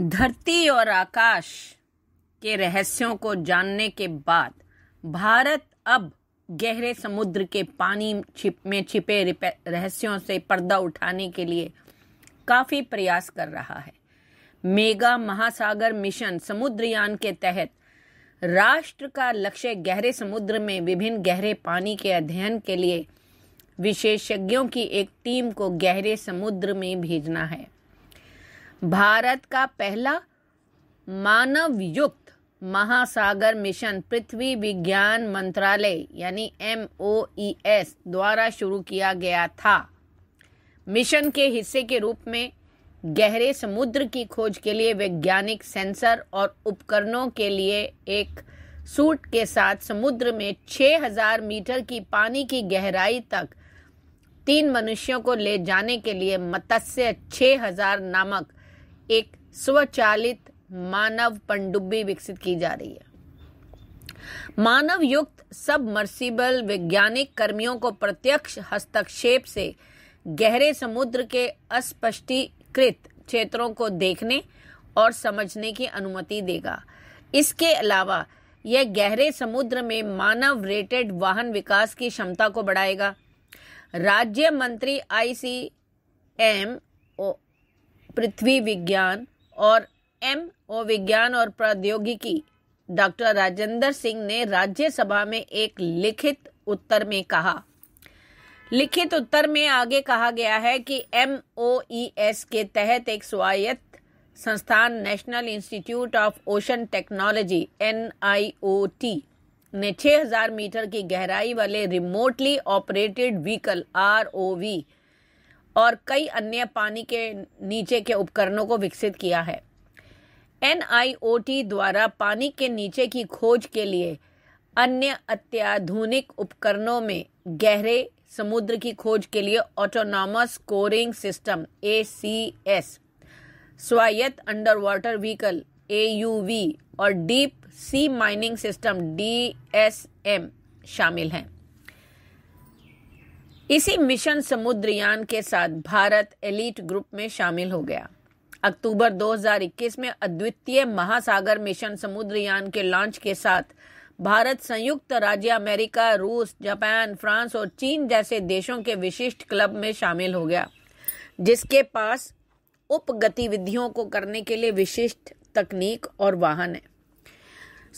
धरती और आकाश के रहस्यों को जानने के बाद भारत अब गहरे समुद्र के पानी छिप में छिपे रहस्यों से पर्दा उठाने के लिए काफ़ी प्रयास कर रहा है मेगा महासागर मिशन समुद्रयान के तहत राष्ट्र का लक्ष्य गहरे समुद्र में विभिन्न गहरे पानी के अध्ययन के लिए विशेषज्ञों की एक टीम को गहरे समुद्र में भेजना है भारत का पहला मानव युक्त महासागर मिशन पृथ्वी विज्ञान मंत्रालय यानी एम ओ ई एस द्वारा शुरू किया गया था मिशन के हिस्से के रूप में गहरे समुद्र की खोज के लिए वैज्ञानिक सेंसर और उपकरणों के लिए एक सूट के साथ समुद्र में 6000 मीटर की पानी की गहराई तक तीन मनुष्यों को ले जाने के लिए मत्स्य 6000 नामक एक स्वचालित मानव पनडुब्बी विकसित की जा रही है मानव युक्त मर्सिबल वैज्ञानिक कर्मियों को प्रत्यक्ष हस्तक्षेप से गहरे समुद्र के अस्पष्टीकृत क्षेत्रों को देखने और समझने की अनुमति देगा इसके अलावा यह गहरे समुद्र में मानव रेटेड वाहन विकास की क्षमता को बढ़ाएगा राज्य मंत्री आई सी एम पृथ्वी विज्ञान और एम ओ विज्ञान और प्रौद्योगिकी डॉक्टर राजेंद्र सिंह ने राज्यसभा में एक लिखित उत्तर में कहा लिखित उत्तर में आगे कहा गया है कि एम ओ ई एस के तहत एक स्वायत्त संस्थान National Institute of Ocean Technology N I O T ने 6000 मीटर की गहराई वाले remotely operated vehicle R O V और कई अन्य पानी के नीचे के उपकरणों को विकसित किया है एन द्वारा पानी के नीचे की खोज के लिए अन्य अत्याधुनिक उपकरणों में गहरे समुद्र की खोज के लिए ऑटोनॉमस कोरिंग सिस्टम ए स्वायत्त अंडर वाटर व्हीकल ए और deep sea mining system D शामिल हैं इसी मिशन समुद्रयान के साथ भारत एलिट ग्रुप में शामिल हो गया अक्टूबर 2021 में अद्वितीय महासागर मिशन समुद्रयान के लॉन्च के साथ भारत संयुक्त राज्य अमेरिका रूस जापान फ्रांस और चीन जैसे देशों के विशिष्ट क्लब में शामिल हो गया जिसके पास उप गतिविधियों को करने के लिए विशिष्ट तकनीक और वाहन है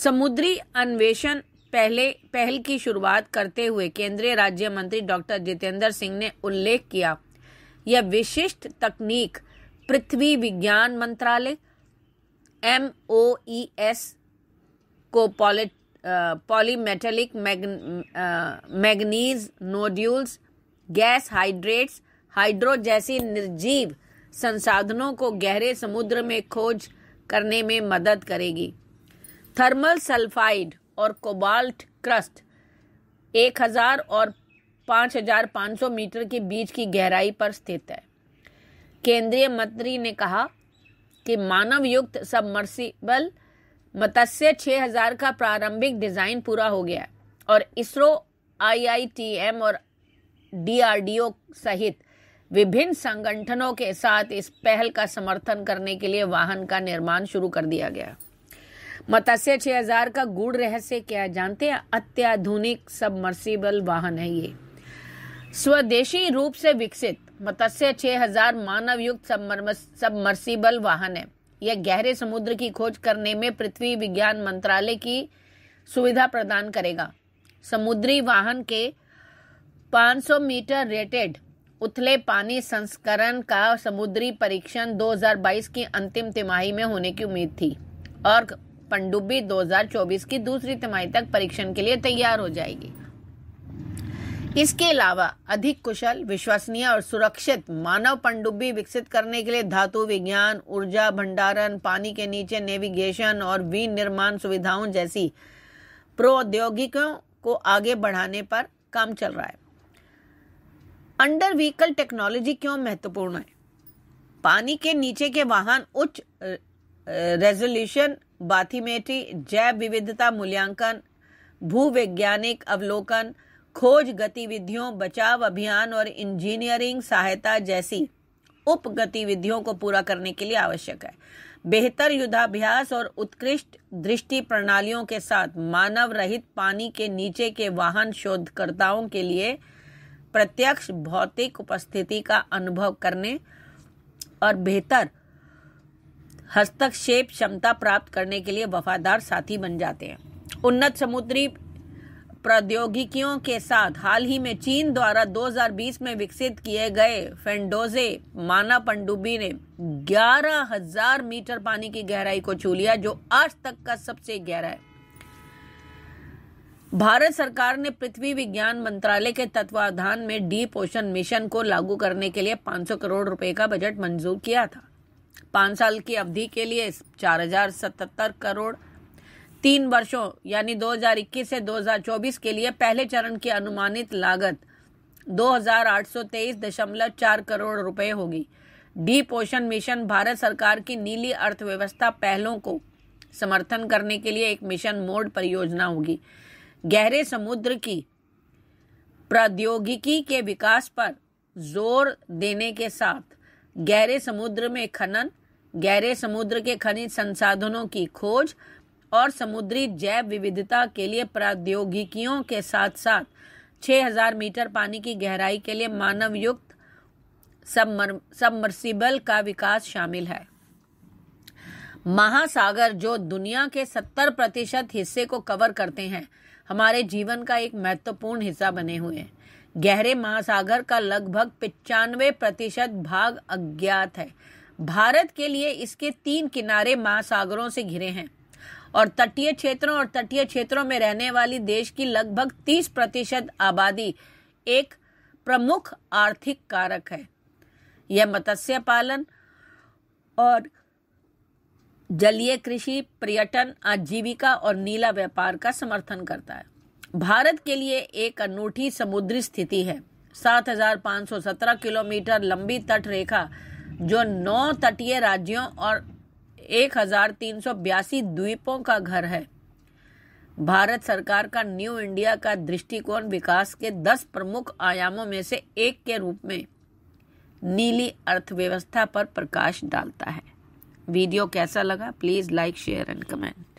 समुद्री अन्वेषण पहले पहल की शुरुआत करते हुए केंद्रीय राज्य मंत्री डॉक्टर जितेंद्र सिंह ने उल्लेख किया यह विशिष्ट तकनीक पृथ्वी विज्ञान मंत्रालय एम ओ ई एस को polymetallic manganese nodules gas hydrates hydro जैसी निर्जीव संसाधनों को गहरे समुद्र में खोज करने में मदद करेगी थर्मल सल्फाइड और कोबाल्ट क्रस्ट 1000 और 5500 मीटर के बीच की गहराई पर स्थित है केंद्रीय मंत्री ने कहा कि मानव युक्त सबमर्सिबल मत्स्य 6000 का प्रारंभिक डिजाइन पूरा हो गया और इसरो आईआईटीएम और डीआरडीओ सहित विभिन्न संगठनों के साथ इस पहल का समर्थन करने के लिए वाहन का निर्माण शुरू कर दिया गया मत्स्य छह हजार का गुड़ रहस्य क्या जानते हैं अत्याधुनिक सबमर्सिबल वाहन है ये स्वदेशी रूप से विकसित मत्स्य छह हजार मानव युक्त सबमर्सिबल वाहन है यह गहरे समुद्र की खोज करने में पृथ्वी विज्ञान मंत्रालय की सुविधा प्रदान करेगा समुद्री वाहन के 500 मीटर रेटेड उथले पानी संस्करण का समुद्री परीक्षण 2022 की अंतिम तिमाही में होने की उम्मीद थी और पनडुब्बी 2024 की दूसरी तिमाही तक परीक्षण के लिए तैयार हो जाएगी इसके अलावा अधिक कुशल विश्वसनीय और सुरक्षित मानव पनडुब्बी विकसित करने के लिए धातु विज्ञान ऊर्जा भंडारण पानी के नीचे नेविगेशन और विनिर्माण सुविधाओं जैसी प्रौद्योगिकियों को आगे बढ़ाने पर काम चल रहा है अंडर व्हीकल टेक्नोलॉजी क्यों महत्वपूर्ण है पानी के नीचे के वाहन उच्च रेजोल्यूशन बाथीमेट्री जैव विविधता मूल्यांकन भूवैज्ञानिक अवलोकन खोज गतिविधियों बचाव अभियान और इंजीनियरिंग सहायता जैसी उप गतिविधियों को पूरा करने के लिए आवश्यक है बेहतर युद्धाभ्यास और उत्कृष्ट दृष्टि प्रणालियों के साथ मानव रहित पानी के नीचे के वाहन शोधकर्ताओं के लिए प्रत्यक्ष भौतिक उपस्थिति का अनुभव करने और बेहतर हस्तक्षेप क्षमता प्राप्त करने के लिए वफादार साथी बन जाते हैं उन्नत समुद्री प्रौद्योगिकियों के साथ हाल ही में चीन द्वारा 2020 में विकसित किए गए फेंडोजे माना पनडुब्बी ने 11,000 मीटर पानी की गहराई को छू लिया जो आज तक का सबसे गहरा है भारत सरकार ने पृथ्वी विज्ञान मंत्रालय के तत्वावधान में डीप ओशन मिशन को लागू करने के लिए 500 करोड़ रुपए का बजट मंजूर किया था पांच साल की अवधि के लिए चार हजार सतहत्तर करोड़ तीन वर्षों यानी 2021 से 2024 के लिए पहले चरण की अनुमानित लागत 2823.4 करोड़ रुपए होगी डी पोषण मिशन भारत सरकार की नीली अर्थव्यवस्था पहलों को समर्थन करने के लिए एक मिशन मोड परियोजना होगी गहरे समुद्र की प्रौद्योगिकी के विकास पर जोर देने के साथ गहरे समुद्र में खनन गहरे समुद्र के खनिज संसाधनों की खोज और समुद्री जैव विविधता के लिए प्रौद्योगिकियों के साथ साथ 6000 मीटर पानी की गहराई के लिए मानव युक्त सबमर्सिबल का विकास शामिल है महासागर जो दुनिया के 70 प्रतिशत हिस्से को कवर करते हैं हमारे जीवन का एक महत्वपूर्ण हिस्सा बने हुए हैं गहरे महासागर का लगभग पिचानवे प्रतिशत भाग अज्ञात है भारत के लिए इसके तीन किनारे महासागरों से घिरे हैं और तटीय क्षेत्रों और तटीय क्षेत्रों में रहने वाली देश की लगभग 30 प्रतिशत आबादी एक प्रमुख आर्थिक कारक है यह मत्स्य पालन और जलीय कृषि पर्यटन आजीविका और नीला व्यापार का समर्थन करता है भारत के लिए एक अनूठी समुद्री स्थिति है 7,517 किलोमीटर लंबी तट रेखा जो नौ तटीय राज्यों और एक द्वीपों का घर है भारत सरकार का न्यू इंडिया का दृष्टिकोण विकास के 10 प्रमुख आयामों में से एक के रूप में नीली अर्थव्यवस्था पर प्रकाश डालता है वीडियो कैसा लगा please like share and comment